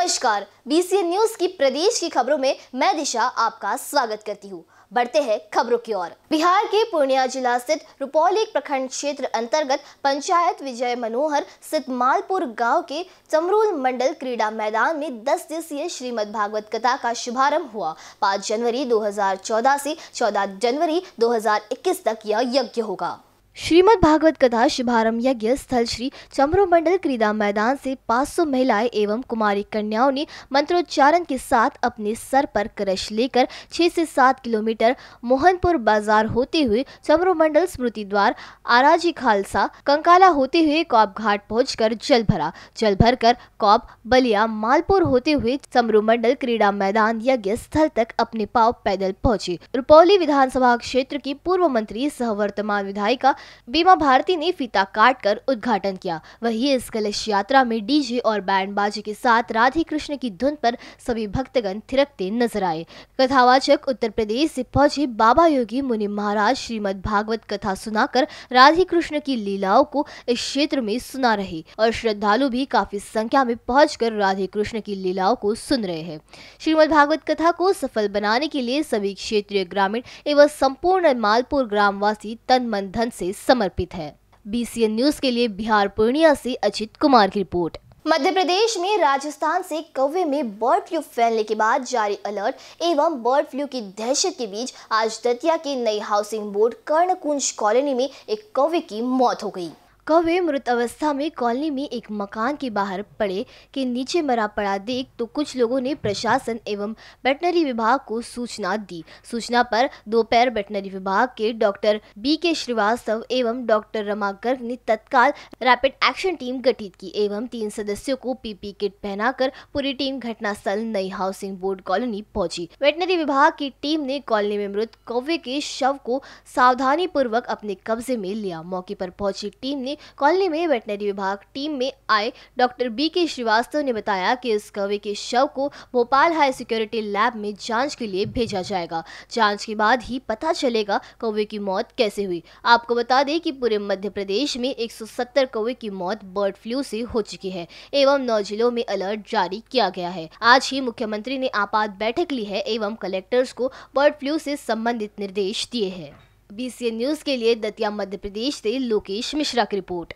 नमस्कार BCN news की प्रदेश की खबरों में मैं दिशा आपका स्वागत करती हूँ बढ़ते हैं खबरों की ओर बिहार के पूर्णिया जिला स्थित रुपौली प्रखंड क्षेत्र अंतर्गत पंचायत विजय मनोहर स्थित मालपुर गांव के चमरूल मंडल क्रीड़ा मैदान में 10 दिवसीय श्रीमद भागवत कथा का शुभारंभ हुआ 5 जनवरी 2014 से 14 जनवरी 2021 तक यह यज्ञ होगा श्रीमद् भागवत कथा शुभारंभ यज्ञ स्थल श्री चमरो मंडल क्रीडा मैदान से 500 महिलाएं एवं कुमारी कन्याओं ने मंत्रोच्चारण के साथ अपने सर पर कलश लेकर 6 से 7 किलोमीटर मोहनपुर बाजार होते हुए चमरो मंडल स्मृति द्वार आराजी खालसा कंकाला होते हुए कॉप घाट पहुंचकर जल भरा जल भर कर कौब बलिया मालपुर होते हुए चमरो मंडल क्रीडा मैदान यज्ञ स्थल तक अपने पाव पैदल पहुंचे रुपौली विधानसभा क्षेत्र की पूर्व मंत्री सह वर्तमान विधायिका बीमा भारती ने फीता काट कर उद्घाटन किया वहीं इस कलश यात्रा में डीजे और बैंड बाजे के साथ राधे कृष्ण की धुन पर सभी भक्तगण थिरकते नजर आए कथावाचक उत्तर प्रदेश से पहुंचे बाबा योगी मुनि महाराज श्रीमद भागवत कथा सुनाकर राधे कृष्ण की लीलाओं को इस क्षेत्र में सुना रहे और श्रद्धालु भी काफी संख्या में कर राधे कृष्ण की लीलाओं को सुन रहे हैं श्रीमद भागवत कथा को सफल बनाने के लिए सभी क्षेत्रीय ग्रामीण एवं संपूर्ण मालपुर ग्रामवासी तन मन धन से समर्पित है बीसीएन न्यूज के लिए बिहार पूर्णिया से अजित कुमार की रिपोर्ट मध्य प्रदेश में राजस्थान से कौवे में बर्ड फ्लू फैलने के बाद जारी अलर्ट एवं बर्ड फ्लू की दहशत के बीच आज दतिया के नई हाउसिंग बोर्ड कर्णकुंज कॉलोनी में एक कौवे की मौत हो गई कौवे मृत अवस्था में कॉलोनी में एक मकान के बाहर पड़े के नीचे मरा पड़ा देख तो कुछ लोगों ने प्रशासन एवं वेटनरी विभाग को सूचना दी सूचना पर दोपहर वेटनरी विभाग के डॉक्टर बी के श्रीवास्तव एवं डॉक्टर रमा गर्ग ने तत्काल रैपिड एक्शन टीम गठित की एवं तीन सदस्यों को पीपी किट पहनाकर पूरी टीम घटनास्थल नई हाउसिंग बोर्ड कॉलोनी पहुंची वेटनरी विभाग की टीम ने कॉलोनी में मृत कौवे के शव को सावधानी पूर्वक अपने कब्जे में लिया मौके पर पहुंची टीम ने कॉलोनी कॉलोनी में वेटनरी विभाग टीम में आए डॉक्टर बी के श्रीवास्तव ने बताया कि इस कवे के शव को भोपाल हाई सिक्योरिटी लैब में जांच के लिए भेजा जाएगा जांच के बाद ही पता चलेगा कौवे की मौत कैसे हुई आपको बता दें कि पूरे मध्य प्रदेश में एक सौ की मौत बर्ड फ्लू से हो चुकी है एवं नौ जिलों में अलर्ट जारी किया गया है आज ही मुख्यमंत्री ने आपात बैठक ली है एवं कलेक्टर्स को बर्ड फ्लू से संबंधित निर्देश दिए हैं बीसीएन न्यूज के लिए दतिया मध्य प्रदेश से लोकेश मिश्रा की रिपोर्ट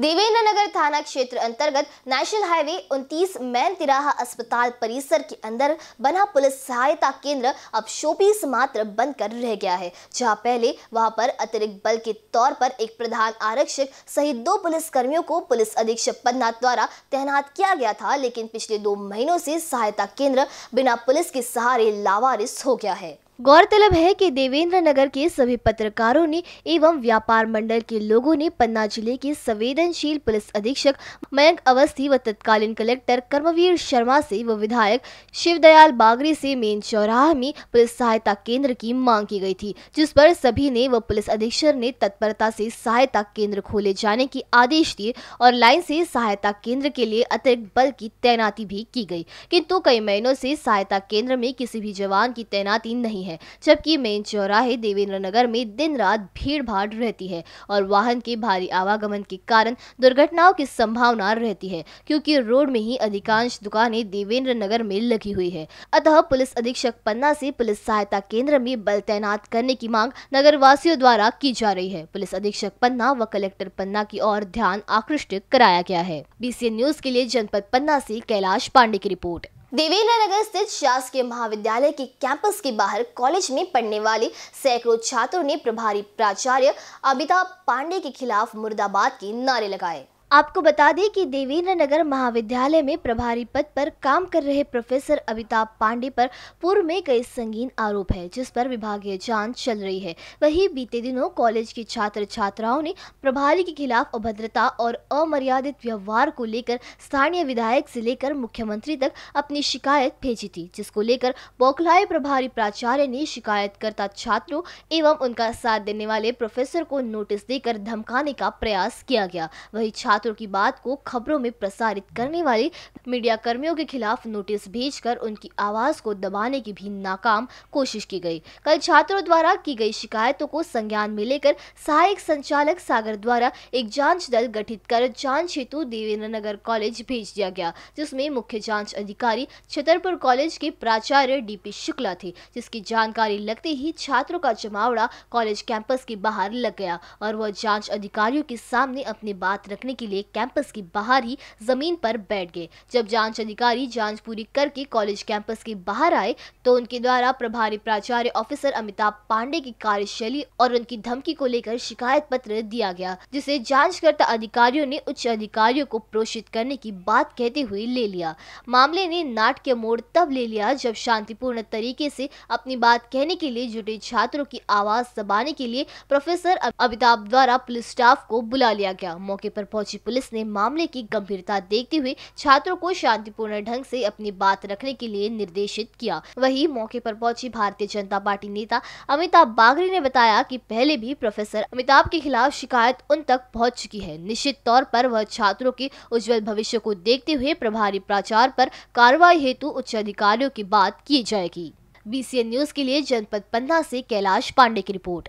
देवेंद्र नगर थाना क्षेत्र अंतर्गत नेशनल हाईवे 29 मैन तिराहा अस्पताल परिसर के अंदर बना पुलिस सहायता केंद्र अब शोपीस मात्र बंद कर रह गया है जहां पहले वहां पर अतिरिक्त बल के तौर पर एक प्रधान आरक्षक सहित दो पुलिस कर्मियों को पुलिस अधीक्षक पन्ना द्वारा तैनात किया गया था लेकिन पिछले दो महीनों से सहायता केंद्र बिना पुलिस के सहारे लावारिस हो गया है गौरतलब है कि देवेंद्र नगर के सभी पत्रकारों ने एवं व्यापार मंडल के लोगों ने पन्ना जिले के संवेदनशील पुलिस अधीक्षक मयंक अवस्थी व तत्कालीन कलेक्टर कर्मवीर शर्मा से व विधायक शिवदयाल बागरी से मेन चौराह में पुलिस सहायता केंद्र की मांग की गई थी जिस पर सभी ने व पुलिस अधीक्षक ने तत्परता से सहायता केंद्र खोले जाने के आदेश दिए और लाइन से सहायता केंद्र के लिए अतिरिक्त बल की तैनाती भी की गई किंतु कई महीनों से सहायता केंद्र में किसी भी जवान की तैनाती नहीं है जबकि मेन चौराहे देवेंद्र नगर में दिन रात भीड़ भाड़ रहती है और वाहन के भारी आवागमन के कारण दुर्घटनाओं की संभावना रहती है क्योंकि रोड में ही अधिकांश दुकानें देवेंद्र नगर में लगी हुई है अतः पुलिस अधीक्षक पन्ना से पुलिस सहायता केंद्र में बल तैनात करने की मांग नगर वासियों द्वारा की जा रही है पुलिस अधीक्षक पन्ना व कलेक्टर पन्ना की ओर ध्यान आकर्षित कराया गया है बीसीएन न्यूज के लिए जनपद पन्ना से कैलाश पांडे की रिपोर्ट देवेंद्र नगर स्थित शासकीय महाविद्यालय के कैंपस के बाहर कॉलेज में पढ़ने वाले सैकड़ों छात्रों ने प्रभारी प्राचार्य अमिताभ पांडे के खिलाफ मुर्दाबाद के नारे लगाए आपको बता दें कि देवेंद्र नगर महाविद्यालय में प्रभारी पद पर काम कर रहे प्रोफेसर अमिताभ पांडे पर पूर्व में कई संगीन आरोप है जिस पर विभागीय जांच चल रही है वहीं बीते दिनों कॉलेज के छात्र छात्राओं ने प्रभारी के खिलाफ अभद्रता और अमर्यादित व्यवहार को लेकर स्थानीय विधायक से लेकर मुख्यमंत्री तक अपनी शिकायत भेजी थी जिसको लेकर बौखलाए प्रभारी प्राचार्य ने शिकायतकर्ता छात्रों एवं उनका साथ देने वाले प्रोफेसर को नोटिस देकर धमकाने का प्रयास किया गया वही छात्रों की बात को खबरों में प्रसारित करने वाले मीडिया कर्मियों के खिलाफ नोटिस भेजकर उनकी आवाज को दबाने की भी नाकाम कोशिश की गई कल छात्रों द्वारा की गई शिकायतों को संज्ञान में लेकर सहायक संचालक सागर द्वारा एक जांच दल गठित कर जांच हेतु देवेंद्र नगर कॉलेज भेज दिया गया जिसमें मुख्य जांच अधिकारी छतरपुर कॉलेज के प्राचार्य डीपी शुक्ला थे जिसकी जानकारी लगते ही छात्रों का जमावड़ा कॉलेज कैंपस के बाहर लग गया और वह जांच अधिकारियों के सामने अपनी बात रखने की के लिए कैंपस के बाहर ही जमीन पर बैठ गए जब जांच अधिकारी जांच पूरी करके कॉलेज कैंपस के बाहर आए तो उनके द्वारा प्रभारी प्राचार्य ऑफिसर अमिताभ पांडे की कार्यशैली और उनकी धमकी को लेकर शिकायत पत्र दिया गया जिसे जांचकर्ता अधिकारियों ने उच्च अधिकारियों को प्रोषित करने की बात कहते हुए ले लिया मामले ने के मोड़ तब ले लिया जब शांतिपूर्ण तरीके से अपनी बात कहने के लिए जुटे छात्रों की आवाज दबाने के लिए प्रोफेसर अमिताभ द्वारा पुलिस स्टाफ को बुला लिया गया मौके पर पहुंची राज्य पुलिस ने मामले की गंभीरता देखते हुए छात्रों को शांतिपूर्ण ढंग से अपनी बात रखने के लिए निर्देशित किया वही मौके पर पहुंची भारतीय जनता पार्टी नेता अमिताभ बागरी ने बताया कि पहले भी प्रोफेसर अमिताभ के खिलाफ शिकायत उन तक पहुंच चुकी है निश्चित तौर पर वह छात्रों के उज्जवल भविष्य को देखते हुए प्रभारी प्राचार पर कार्रवाई हेतु उच्च अधिकारियों की बात की जाएगी बी न्यूज के लिए जनपद पन्ना से कैलाश पांडे की रिपोर्ट